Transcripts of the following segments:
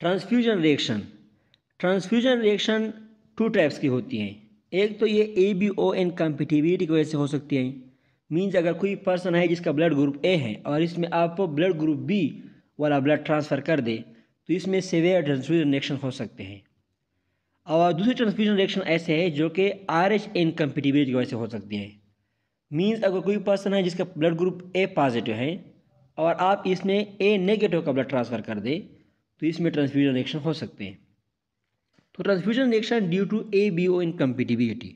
transfusion reaction transfusion reaction two types की होती हैं एक तो ये ए बी ओ एन कॉम्पिटिविटी की वजह से हो सकती हैं मीन्स अगर कोई पर्सन है जिसका ब्लड ग्रुप ए है और इसमें आप ब्लड ग्रुप बी वाला ब्लड ट्रांसफ़र कर दे तो इसमें सेवेयर ट्रांसफ्यूजन रिएक्शन हो सकते हैं और दूसरे ट्रांसफ्यूजन रिएक्शन ऐसे है जो कि आर एच एन कम्पिटिविटी की वजह से हो सकती है मीन्स अगर कोई पर्सन है जिसका ब्लड ग्रुप ए पॉजिटिव है और आप इसमें ए नेगेटिव का ब्लड ट्रांसफ़र कर दे तो इसमें ट्रांसफ्यूजन रिएक्शन हो सकते हैं तो transfusion reaction due to A B O incompatibility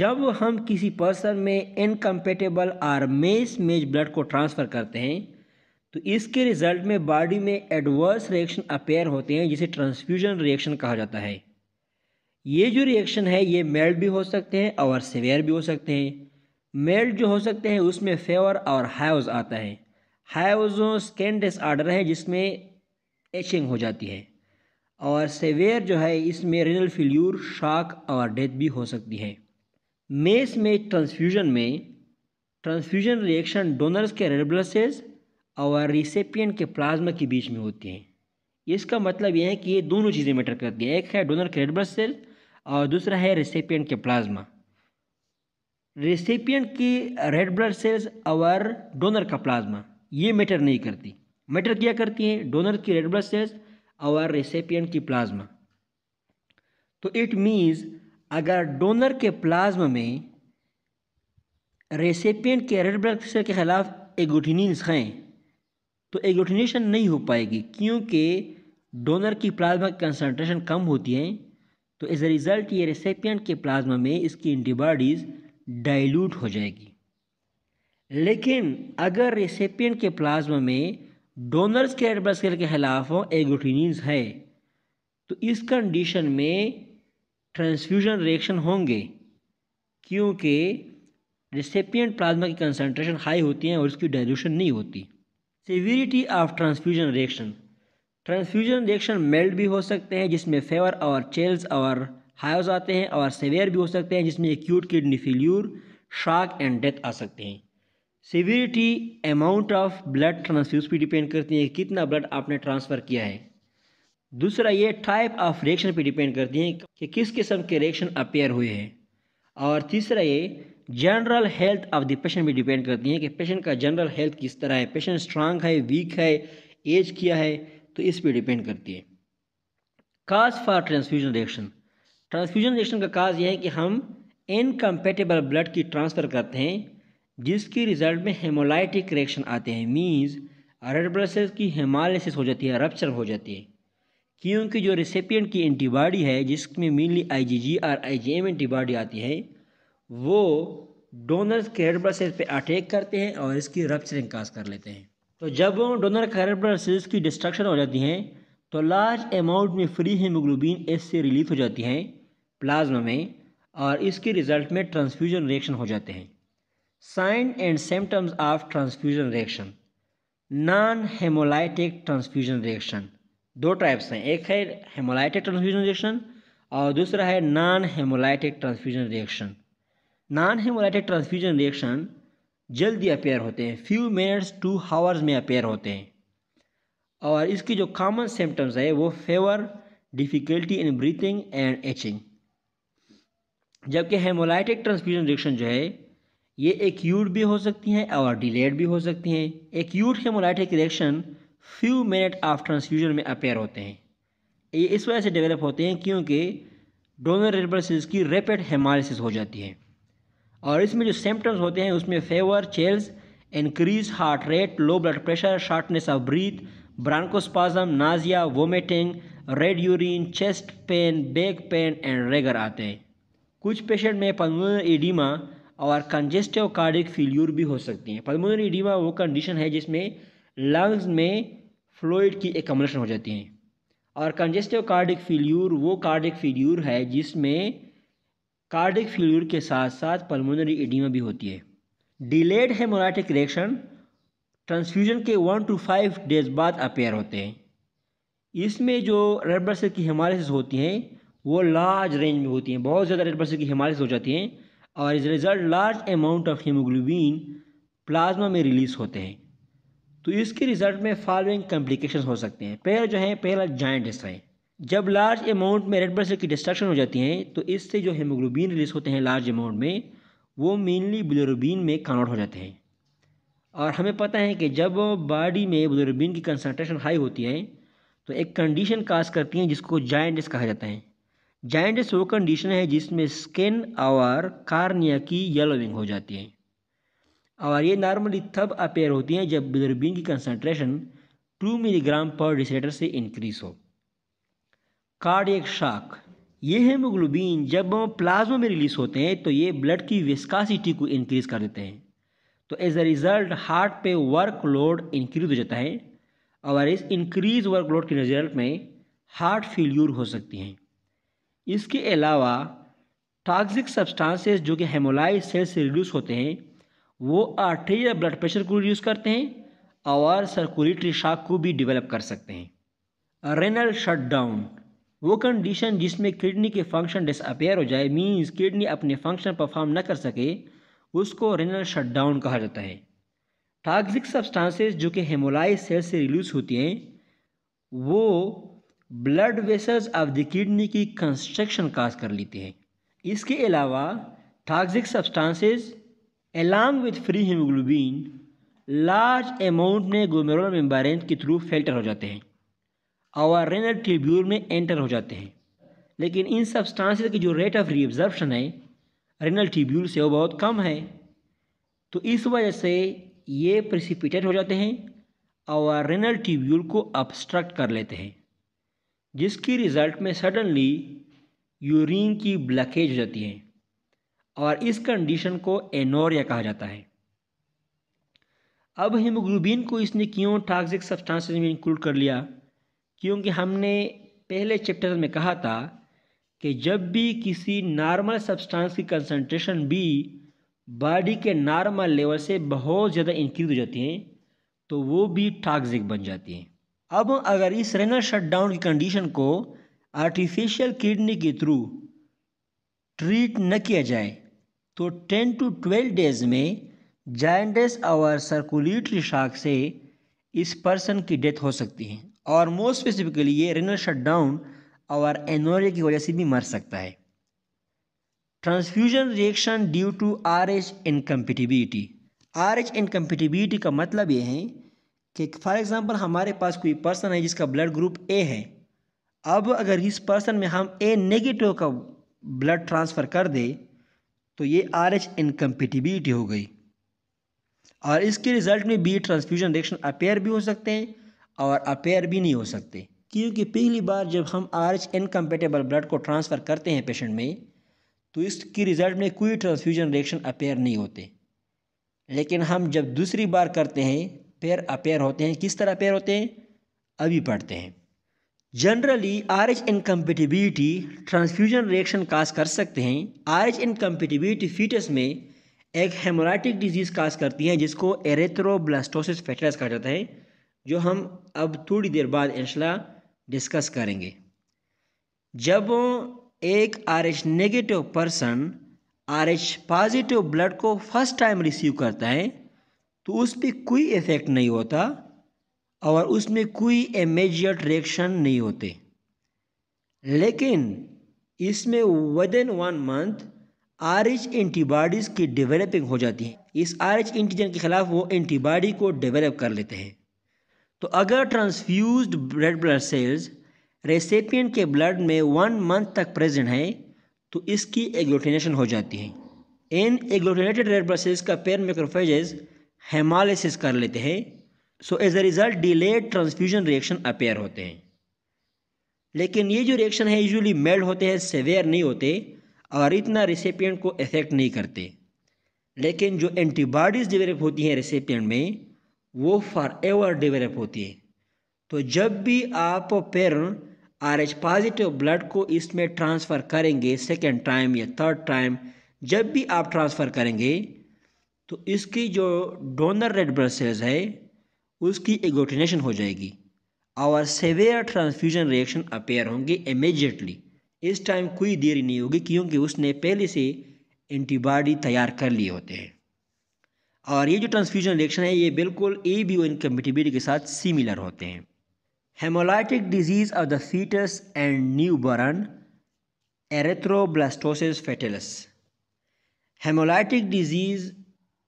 जब हम किसी पर्सन में incompatible or mismatch blood को ट्रांसफ़र करते हैं तो इसके रिजल्ट में बॉडी में एडवर्स रिएक्शन अपेयर होते हैं जिसे ट्रांसफ्यूजन रिएक्शन कहा जाता है ये जो रिएक्शन है ये मेल्ड भी हो सकते हैं और सेवेयर भी हो सकते हैं मेल्ड जो हो सकते हैं उसमें फेवर और हायोज आता है हायोजो स्कैन डिसऑर्डर है जिसमें एचिंग हो जाती है और सेवेयर जो है इसमें रेनल फिल्यूर शाक और डेथ भी हो सकती है मेस में ट्रांसफ्यूजन में ट्रांसफ्यूजन रिएक्शन डोनर्स के रेड ब्लड सेल्स और रिसेपियन के प्लाज्मा के बीच में होती हैं इसका मतलब यह है कि ये दोनों चीज़ें मैटर करती हैं एक है डोनर के रेड ब्लड सेल और दूसरा है रिसेपियन के प्लाज्मा रिसेपियन की रेड ब्लड सेल्स और डोनर का प्लाज्मा ये मैटर नहीं करती मैटर किया करती हैं डोनर की रेड ब्लड सेल्स और रेसिपियंट की प्लाज्मा तो इट मीन्स अगर डोनर के प्लाज्मा में रेसिपियंट के रेड ब्लड सेल के खिलाफ एगोटिनिन हैं तो एगोटिनेशन नहीं हो पाएगी क्योंकि डोनर की प्लाज्मा की कंसनट्रेशन कम होती है तो एज ए रिज़ल्ट ये रेसेपियन के प्लाज्मा में इसकी एंटीबॉडीज़ डाइल्यूट हो जाएगी लेकिन अगर रेसेपियन के प्लाज्मा में डोनर्स के एडब्रस्केल के खिलाफ एगोटिनिज है तो इस कंडीशन में ट्रांसफ्यूजन रिएक्शन होंगे क्योंकि रिसेपियंट प्लाज्मा की कंसनट्रेशन हाई होती है और इसकी डाइल्यूशन नहीं होती severity of transfusion reaction transfusion reaction mild भी हो सकते हैं जिसमें फेवर और चेल्स और हाइज आते हैं और सेवेयर भी हो सकते हैं जिसमें acute kidney failure shock and death आ सकते हैं severity amount of blood transfuse पर डिपेंड करती है कितना ब्लड आपने ट्रांसफ़र किया है दूसरा ये टाइप ऑफ रिएक्शन पर डिपेंड करती है कि किस किस्म के रिएक्शन अपेयर हुए हैं और तीसरा ये general health of the patient भी डिपेंड करती हैं कि पेशेंट का जनरल हेल्थ किस तरह है पेशेंट स्ट्रांग है वीक है एज किया है तो इस पर डिपेंड करती है cause for transfusion reaction transfusion reaction का काज यह है कि हम इनकम्पेटेबल ब्लड की ट्रांसफ़र करते हैं जिसके रिज़ल्ट में हेमोलाइटिक रिएक्शन आते हैं मीन्स रेड ब्लड सेल्स की हेमालिसिस हो जाती है रप्चर हो जाती है क्योंकि जो रिसिपियंट की एंटीबॉडी है जिसमें मेनली आईजीजी और आईजीएम एंटीबॉडी आती है वो डोनर्स के रेड ब्लड सेल्स पे अटैक करते हैं और इसकी रप्चरिंग काज कर लेते हैं तो जब डोनर के रेड ब्लड सेल्स की डिस्ट्रक्शन हो जाती हैं तो लार्ज अमाउंट में फ्री हेमोग्लोबिन एस से रिलीज हो जाती हैं प्लाज्मा में और इसके रिज़ल्ट में ट्रांसफ्यूजन रिएक्शन हो जाते हैं sign and symptoms of transfusion reaction non haemolytic transfusion reaction दो टाइप्स हैं एक है हेमोलाइटिक ट्रांसफ्यूजन रिएक्शन और दूसरा है non haemolytic transfusion reaction non haemolytic transfusion reaction जल्दी अपेयर होते हैं फ्यू मिनट्स टू हावर्स में अपेयर होते हैं और इसकी जो कॉमन सिम्टम्स है वो fever difficulty in breathing and itching जबकि हेमोलाइटिक ट्रांसफ्यूजन रिएक्शन जो है ये एक्यूट भी हो सकती हैं और डिलेड भी हो सकती हैं acute haemolytic reaction few minute after transfusion में अपेयर होते हैं ये इस वजह से डेवलप होते हैं क्योंकि डोनर रेडबल सेल्स की रेपिड हेमालिसिस हो जाती है और इसमें जो सिम्टम्स होते हैं उसमें fever chills increase heart rate low blood pressure shortness of breath bronchospasm nausea vomiting red urine chest pain back pain and rigor आते हैं कुछ पेशेंट में पल्मोनरी एडिमा और कंजेस्टिव कार्डिक फेल्यूर भी हो सकती हैं पल्मोनरी इडीमा वो कंडीशन है जिसमें लंग्स में फ्लोइड की एकमलेशन हो जाती है और कंजेस्टिव कार्डिक फेल्यूर वो कार्डिक फेल्यूर है जिसमें कार्डिक फेल्यूर के साथ साथ पल्मोनरी इडीमा भी होती है डिलेड हेमोराटिक रिएक्शन ट्रांसफ्यूजन के वन टू फाइव डेज बाद अपेयर होते हैं इसमें जो रेड ब्लड सेल की हेमालिसिस होती हैं वो लार्ज रेंज में होती हैं बहुत ज़्यादा रेड ब्लड सेल की हेमालिसिस हो जाती हैं और इस result large amount of haemoglobin plasma में रिलीज़ होते हैं तो इसके रिज़ल्ट में फॉलोइंग कम्प्लिकेशन हो सकते हैं पहले जो है पहला जॉइंट है जब लार्ज अमाउंट में रेड ब्लड सेल की डिस्ट्रक्शन हो जाती है तो इससे जो हीमोग्लोबिन रिलीज़ होते हैं लार्ज अमाउंट में वो मेनली बिलोरोबिन में कन्वर्ट हो जाते हैं और हमें पता है कि जब बॉडी में बिलोरोबिन की कंसनट्रेशन हाई होती है तो एक कंडीशन काज करती हैं जिसको डिस्क कहा जाता है जाइंट वो कंडीशन है जिसमें स्किन और कार्निया की येलोविंग हो जाती है और ये नॉर्मली तब अपेयर होती हैं जब बिलरबिन की कंसनट्रेशन टू मिलीग्राम पर डिसटर से इंक्रीज हो कार्डियक शाक ये हेमोग्लोबिन जब प्लाज्मा में रिलीज होते हैं तो ये ब्लड की विस्कासिटी को इंक्रीज कर देते हैं तो एज अ रिज़ल्ट हार्ट पे वर्कलोड इंक्रीज हो जाता है और इस इंक्रीज वर्कलोड के रिजल्ट में हार्ट फेल्यूर हो सकती हैं इसके अलावा टॉक्सिक सब्सटेंसेस जो कि हेमोलाइज सेल से रिड्यूस होते हैं वो आर्टेरियल ब्लड प्रेशर को रिड्यूस करते हैं और सर्कुलेटरी शॉक को भी डेवलप कर सकते हैं रेनल शटडाउन वो कंडीशन जिसमें किडनी के फंक्शन डिसअपेयर हो जाए मींस किडनी अपने फंक्शन परफॉर्म न कर सके उसको रेनल शटडाउन कहा जाता है टॉक्सिक सब्सटेंसेस जो कि हेमोलाइज सेल से रिलीज होती हैं वो blood vessels of the kidney की कंस्ट्रक्शन काज कर लेते हैं इसके अलावा toxic substances along with free haemoglobin large amount में गोमेरोल मेम्बारेंस के थ्रू फिल्टर हो जाते हैं और रेनल ट्रिब्यूल में एंटर हो जाते हैं लेकिन इन सब्सटेंसेस की जो रेट ऑफ रिब्जर्प्शन है रेनल ट्रिब्यूल से वो बहुत कम है तो इस वजह से ये प्रिसिपिटेट हो जाते हैं और रेनल ट्रिब्यूल को ऑब्स्ट्रक्ट कर लेते हैं जिसकी रिज़ल्ट में सडनली यूरिन की ब्लैकेज हो जाती है और इस कंडीशन को एनोरिया कहा जाता है अब हीमोग्लोबिन को इसने क्यों टॉक्सिक सब्सटेंसेस में इंक्लूड कर लिया क्योंकि हमने पहले चैप्टर में कहा था कि जब भी किसी नॉर्मल सब्सटेंस की कंसंट्रेशन भी बॉडी के नॉर्मल लेवल से बहुत ज़्यादा इंक्रीज हो जाती हैं तो वो भी टॉक्सिक बन जाती हैं अब अगर इस रेनल शटडाउन की कंडीशन को आर्टिफिशियल किडनी के थ्रू ट्रीट न किया जाए तो 10 टू 12 डेज में जाइंडस और सर्कुलेटरी शाक से इस पर्सन की डेथ हो सकती है और मोस्ट स्पेसिफिकली ये रेनल शटडाउन और एनोरिया की वजह से भी मर सकता है transfusion reaction due to R H incompatibility R H incompatibility का मतलब ये है कि फॉर एग्ज़ाम्पल हमारे पास कोई पर्सन है जिसका ब्लड ग्रुप ए है अब अगर इस पर्सन में हम ए नेगेटिव का ब्लड ट्रांसफ़र कर दें तो ये आर एच इनकम्पिटिबिलिटी हो गई और इसके रिज़ल्ट में बी ट्रांसफ्यूजन रिएक्शन अपेयर भी हो सकते हैं और अपेयर भी नहीं हो सकते क्योंकि पहली बार जब हम आर एच इनकम्पेटेबल ब्लड को ट्रांसफ़र करते हैं पेशेंट में तो इसके रिज़ल्ट में कोई ट्रांसफ्यूजन रिएक्शन अपेयर नहीं होते लेकिन हम जब दूसरी बार करते हैं पेयर अपेयर होते हैं किस तरह पेयर होते हैं अभी पढ़ते हैं generally R H incompatibility transfusion reaction cause कर सकते हैं आर एच इनकम्पिटिबिलिटी फीटस में एक हेमोराइटिक डिजीज़ काज करती है जिसको एरेथ्रोब्लास्टोसिस फेटस कहा जाता है जो हम अब थोड़ी देर बाद इंशाल्लाह डिस्कस करेंगे जब एक R H negative person R H positive blood को फर्स्ट टाइम रिसीव करता है तो उस पर कोई इफेक्ट नहीं होता और उसमें कोई इमेजिएट रिएक्शन नहीं होते लेकिन इसमें with one month R H antibodies की डेवलपिंग हो जाती है इस आर एच एंटीजन के ख़िलाफ़ वो एंटीबॉडी को डेवलप कर लेते हैं तो अगर transfuse blood blood cells recipient के ब्लड में वन मंथ तक प्रेजेंट है तो इसकी एग्लोटिनेशन हो जाती है इन एग्लोटिनेटेड रेड ब्लड सेल्स का पेयर मैक्रोफेजेज हेमालिसिस कर लेते हैं so as a result delayed transfusion reaction appear होते हैं लेकिन ये जो रिएक्शन है यूजुअली मेल्ड होते हैं सेवेयर नहीं होते और इतना रिसिपियंट को इफेक्ट नहीं करते लेकिन जो एंटीबॉडीज़ डेवलप होती हैं रिसिपियंट में वो फॉर एवर डेवलप होती है तो जब भी आप पेर आर एच पॉजिटिव ब्लड को इसमें ट्रांसफ़र करेंगे सेकेंड टाइम या थर्ड टाइम जब भी आप ट्रांसफ़र करेंगे तो इसकी जो डोनर रेड ब्लड सेल्स है उसकी एगोटिनेशन हो जाएगी और सेवेयर ट्रांसफ्यूजन रिएक्शन अपेयर होंगे इमेजिएटली इस टाइम कोई देरी नहीं होगी क्योंकि उसने पहले से एंटीबॉडी तैयार कर लिए होते हैं और ये जो ट्रांसफ्यूजन रिएक्शन है ये बिल्कुल ए बी ओ इनकम्बिटिबिलिटी के साथ सिमिलर होते हैं haemolytic disease of the foetus and newborn erythroblastosis fetalis haemolytic disease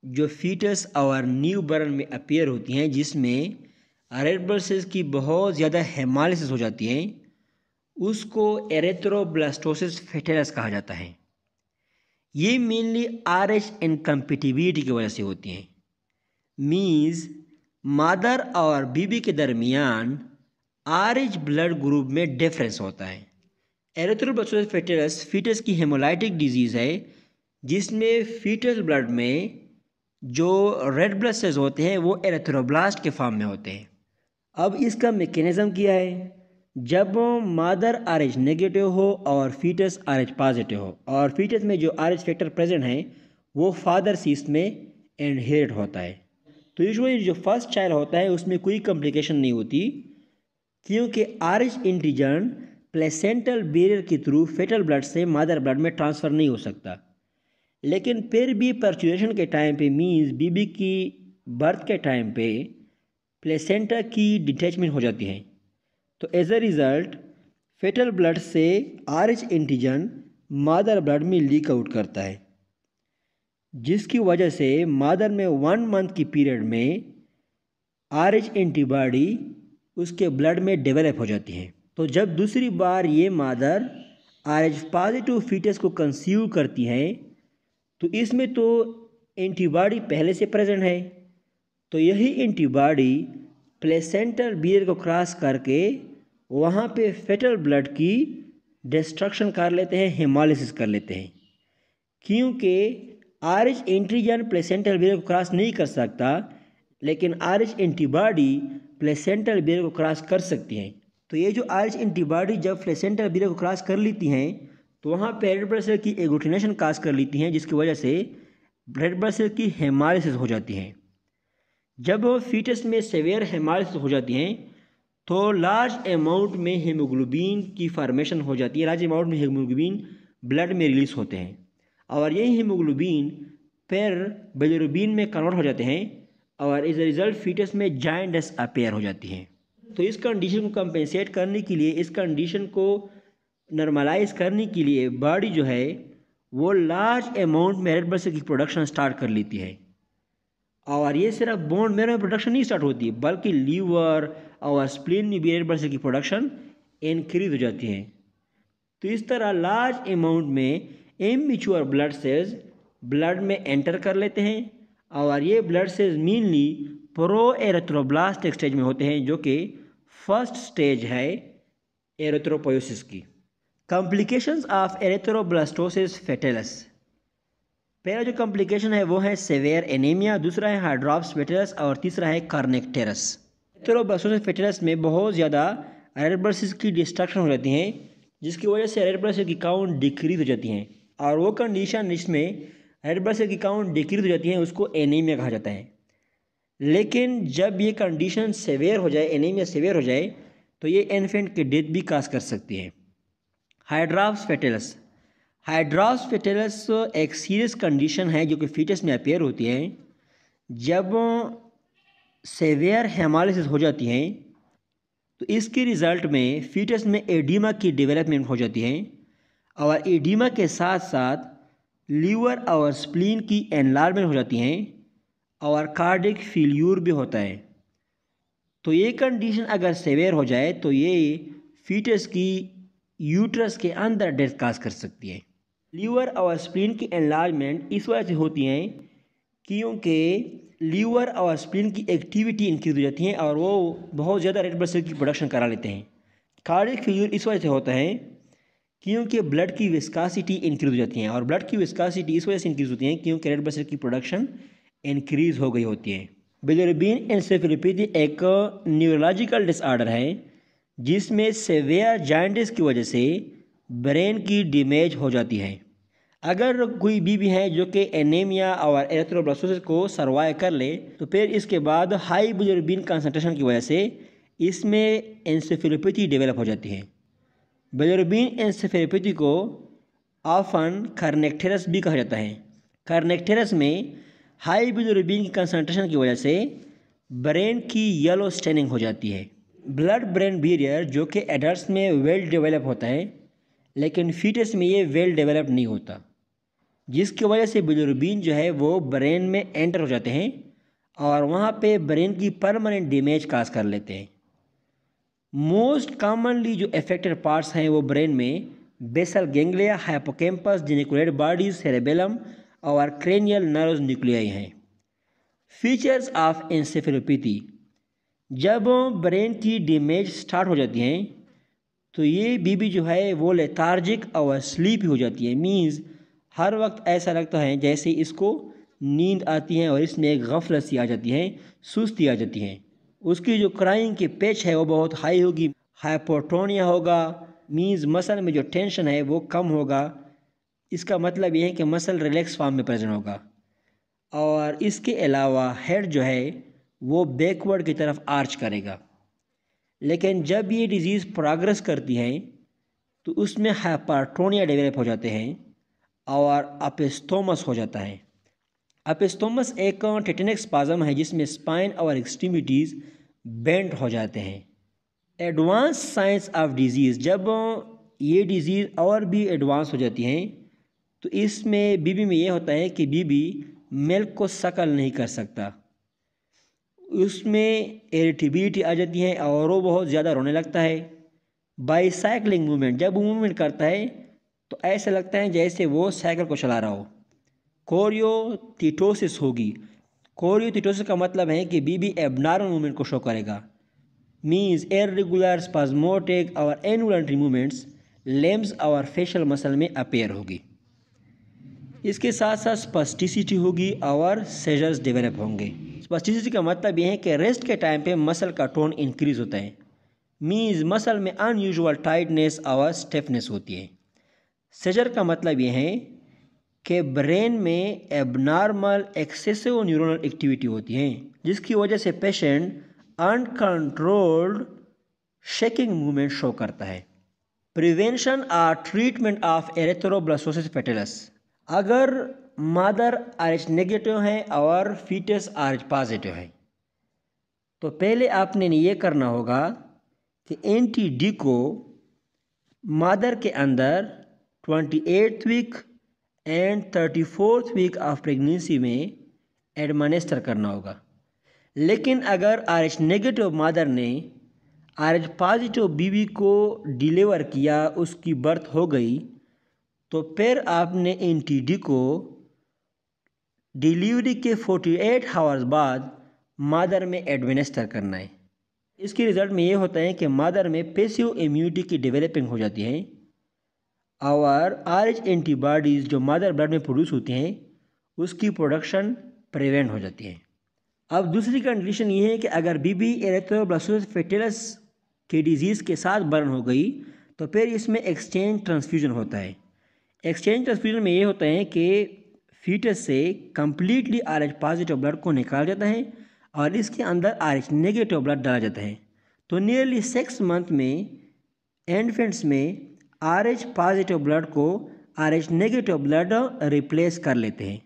जो फीटस और न्यू बर्न में अपेयर होती हैं जिसमें रेड ब्लड सेल्स की बहुत ज़्यादा हेमालिसिस हो जाती हैं उसको एरेथ्रोब्लास्टोसिस फेटेलस कहा जाता है ये मेनली आर एच इनकम्पिटिविटी की वजह से होती हैं मीन्स मादर और बीबी के दरमियान आर एच ब्लड ग्रुप में डिफरेंस होता है एरेथ्रोब्लास्टोसिस फेटेलस फीटस की हेमोलाइटिक डिजीज़ है जिसमें फीटल ब्लड में जो रेड ब्लड सेल्स होते हैं वो एरेथ्रोब्लास्ट के फॉर्म में होते हैं अब इसका मेकेनिज़्म क्या है जब मादर आर एच नेगेटिव हो और फीटस आर एच पॉजिटिव हो और फीटस में जो आर एच फैक्टर प्रेजेंट है वो फादर सीस में इनहेरिट होता है तो यूजली जो फर्स्ट चाइल्ड होता है उसमें कोई कॉम्प्लिकेशन नहीं होती क्योंकि R H antigen placental barrier के थ्रू फेटल ब्लड से मादर ब्लड में ट्रांसफ़र नहीं हो सकता लेकिन फिर भी परचुएशन के टाइम पे मीन्स बीबी की बर्थ के टाइम पे प्लेसेंटा की डिटैचमेंट हो जाती है तो as a result foetal blood से R H antigen mother blood में लीक आउट करता है जिसकी वजह से मादर में वन मंथ की पीरियड में आर एच एंटीबॉडी उसके ब्लड में डेवलप हो जाती है तो जब दूसरी बार ये mother R H positive foetus को कंसीव करती है तो इसमें तो एंटीबॉडी पहले से प्रेजेंट है तो यही एंटीबॉडी प्लेसेंटल बियर को क्रॉस करके वहाँ पे फेटल ब्लड की डिस्ट्रक्शन कर लेते हैं हेमालिसिस कर लेते हैं क्योंकि R H antigen placental barrier को क्रॉस नहीं कर सकता लेकिन R H antibody placental barrier को क्रॉस कर सकती हैं तो ये जो आर एच एंटीबॉडी जब प्लेसेंटल बियर को क्रॉस कर लेती हैं तो वहाँ पर रेड ब्लड सेल की एग्लूटिनेशन काज कर लेती हैं जिसकी वजह से रेड ब्लड सेल की हेमालिसिस हो जाती हैं जब फीटस में सेवियर हेमालिसिस हो जाती हैं तो लार्ज अमाउंट में हेमोग्लोबिन की फार्मेशन हो जाती है लार्ज अमाउंट में हेमोग्लोबिन तो ब्लड में रिलीज़ होते हैं और यही हेमोग्लोबिन पैर बेलरूबिन में कन्वर्ट हो जाते हैं और इस रिज़ल्ट फीटस में जाइंटस अपेयर हो जाती हैं तो इस कंडीशन को कंपेंसेट करने के लिए इस कंडीशन को नॉर्मलाइज करने के लिए बॉडी जो है वो लार्ज अमाउंट में रेड ब्लड सेल की प्रोडक्शन स्टार्ट कर लेती है और ये सिर्फ बोन मेरो में प्रोडक्शन नहीं स्टार्ट होती है बल्कि लीवर और स्प्लिन में भी रेड ब्लड सेल की प्रोडक्शन इनक्रीज हो जाती है तो इस तरह लार्ज अमाउंट में मिच्योर ब्लड सेल्स ब्लड में एंटर कर लेते हैं और ये blood cells mainly proerythroblast stage में होते हैं जो कि फर्स्ट स्टेज है एरेथ्रोपोयोसिस की कॉम्प्लिकेशंस ऑफ एरेथ्रोब्लास्टोसिस फेटेलस पहला जो कॉम्प्लिकेशन है वो है सेवेयर एनीमिया दूसरा है हाइड्रॉप्स फेटेलस और तीसरा है कार्नेक्टेरस एरेथ्रोब्लास्टोसिस फेटेलस में बहुत ज़्यादा रेड की डिस्ट्रक्शन हो जाती है जिसकी वजह से रेड ब्लड की काउंट डिक्रीज हो जाती हैं और वो कंडीशन जिसमें रेड ब्लड की काउंट डिक्रीज हो जाती है उसको एनीमिया कहा जाता है लेकिन जब ये कंडीशन सेवेयर हो जाए एनीमिया सेवेयर हो जाए तो ये इन्फेंट की डेथ भी काज कर सकती है हाइड्राफ्स फेटेलस हाइड्राफ्स फेटेलस एक सीरियस कंडीशन है जो कि फीटस में अपेयर होती है जब सेवेयर हेमालिसिस हो जाती है तो इसके रिज़ल्ट में फीटस में एडिमा की डेवलपमेंट हो जाती है और एडीमा के साथ साथ लीवर और स्प्लीन की एनलार्जमेंट हो जाती हैं और कार्डिक फील्यूर भी होता है तो ये कंडीशन अगर सेवेयर हो जाए तो ये फीटस की यूट्रस के अंदर डेथ काज कर सकती है लीवर और स्प्लीन की एनलार्जमेंट इस वजह से होती हैं क्योंकि लीवर और स्प्लीन की एक्टिविटी इंक्रीज हो जाती है और वो बहुत ज़्यादा रेड ब्लड सेल की प्रोडक्शन करा लेते हैं कार्डिक फ्यूजन इस वजह से होता है क्योंकि ब्लड की विस्कासिटी इंक्रीज हो जाती है और ब्लड की विस्कासिटी इस वजह से इंक्रीज होती है क्योंकि रेड ब्लड सेल की प्रोडक्शन इंक्रीज हो गई होती है बिलिरबिन एंसेफिलोपैथी एक न्यूरोलॉजिकल डिसऑर्डर है जिसमें सेवेयर जॉइंटिस की वजह से ब्रेन की डिमेज हो जाती है अगर कोई बीवी है जो कि एनेमिया और एरेथ्रोब्लास्टोसिस को सर्वाइव कर ले तो फिर इसके बाद हाई बिलिरुबिन कंसनट्रेशन की वजह से इसमें एंसेफेलोपैथी डेवलप हो जाती है बिलिरुबिन एंसेफेलोपैथी को ऑफन कर्नेक्टेरस भी कहा जाता है कर्नेक्टेरस में हाई बिलिरुबिन की कंसनट्रेशन की वजह से ब्रेन की येलो स्टेनिंग हो जाती है ब्लड ब्रेन बीरियर जो कि एडल्ट में वेल डेवलप होता है लेकिन फीटस में ये वेल डेवलप नहीं होता जिसकी वजह से बिलुरबिन जो है वो ब्रेन में एंटर हो जाते हैं और वहाँ पे ब्रेन की परमानेंट डैमेज काज कर लेते हैं मोस्ट कॉमनली जो एफेक्टेड पार्ट्स हैं वो ब्रेन में basal ganglia hippocampus geniculate bodies cerebellum और क्रेनियल नर्व न्यूक्लियाई हैं फीचर्स ऑफ एंसेफेलोपैथी जब ब्रेन की डैमेज स्टार्ट हो जाती है तो ये बीबी जो है वो लेथार्जिक और स्लीपी हो जाती है मीन्स हर वक्त ऐसा लगता है जैसे इसको नींद आती है और इसमें एक गफलत सी आ जाती है सुस्ती आ जाती है उसकी जो क्राइंग की पेच है वो बहुत हाई होगी हाइपोटोनिया होगा मीन्स मसल में जो टेंशन है वो कम होगा इसका मतलब ये है कि मसल रिलैक्स फॉर्म में प्रेजेंट होगा और इसके अलावा हेड जो है वो बैकवर्ड की तरफ आर्च करेगा लेकिन जब ये डिज़ीज़ प्रोग्रेस करती है तो उसमें हाइपरटोनिया डेवलप हो जाते हैं और अपेस्तोमस हो जाता है अपेस्तोमस एक टेटनिक स्पाजम है जिसमें स्पाइन और एक्सट्रीमिटीज़ बेंट हो जाते हैं एडवांस साइंस ऑफ डिज़ीज़ जब ये डिज़ीज़ और भी एडवांस हो जाती हैं तो इसमें बीबी में ये होता है कि बीबी मिल्क को शकल नहीं कर सकता उसमें एरिटिबिटी आ जाती है और वो बहुत ज़्यादा रोने लगता है बाईसाइकिलिंग मूवमेंट जब वो मूवमेंट करता है तो ऐसा लगता है जैसे वो साइकिल को चला रहा हो कोरियोटिटोसिस होगी कोरियोटिटोसिस का मतलब है कि बीबी एबनार्मल मूवमेंट को शो करेगा मीन्स एयरिगुलर स्पाजमोटिक और एनुलटरी मूवमेंट्स लेम्स और फेशियल मसल में अपेयर होगी इसके साथ साथ स्पस्टिसिटी होगी और सेजर्स डेवलप होंगे स्पस्टिसिटी का मतलब यह है कि रेस्ट के टाइम पे मसल का टोन इंक्रीज होता है मीन्स मसल में अनयूजल टाइटनेस और स्टेफनेस होती है सेजर का मतलब यह है कि ब्रेन में एबनॉर्मल एक्सेसिव न्यूरोनल एक्टिविटी होती है जिसकी वजह से patient uncontrolled shaking movement show करता है प्रिवेंशन और ट्रीटमेंट ऑफ एरेथ्रोब्लासोसिस पेटेलस अगर मादर आर एच नेगेटिव है और फीटस आर एच पॉजिटिव है तो पहले आपने ये करना होगा कि एन टी डी को मादर के अंदर twenty eighth week and thirty fourth week of pregnancy में एडमिनिस्टर करना होगा लेकिन अगर आर एच नेगेटिव मादर ने आर एच पॉजिटिव बीवी को डिलीवर किया उसकी बर्थ हो गई तो फिर आपने एन को डिलीवरी के 48 एट आवर्स बाद मादर में एडमिनिस्टर करना है इसके रिज़ल्ट में ये होता है कि मादर में पेसिव इम्यूनिटी की डेवलपिंग हो जाती है और आर एच एंटीबॉडीज़ जो मादर ब्लड में प्रोड्यूस होती हैं उसकी प्रोडक्शन प्रिवेंट हो जाती है अब दूसरी कंडीशन ये है कि अगर बीबी एरेथ्रोब्लास्टोसिस फेटेलस के डिजीज़ के साथ बर्न हो गई तो फिर इसमें एक्सचेंज ट्रांसफ्यूजन होता है एक्सचेंज ट्रांसफ्यूजन में ये होता है कि फीटस से completely R H positive blood को निकाला जाता है और इसके अंदर आर एच नेगेटिव ब्लड डाला जाता है तो नियरली सिक्स मंथ में एंडफेंट्स में आर एच पॉजिटिव ब्लड को R H negative blood replace कर लेते हैं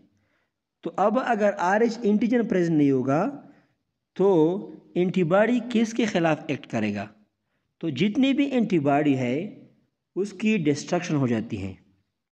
तो अब अगर आर एच इंटीजन प्रेजेंट नहीं होगा तो एंटीबॉडी किसके खिलाफ एक्ट करेगा तो जितनी भी एंटीबॉडी है उसकी डिस्ट्रक्शन हो जाती है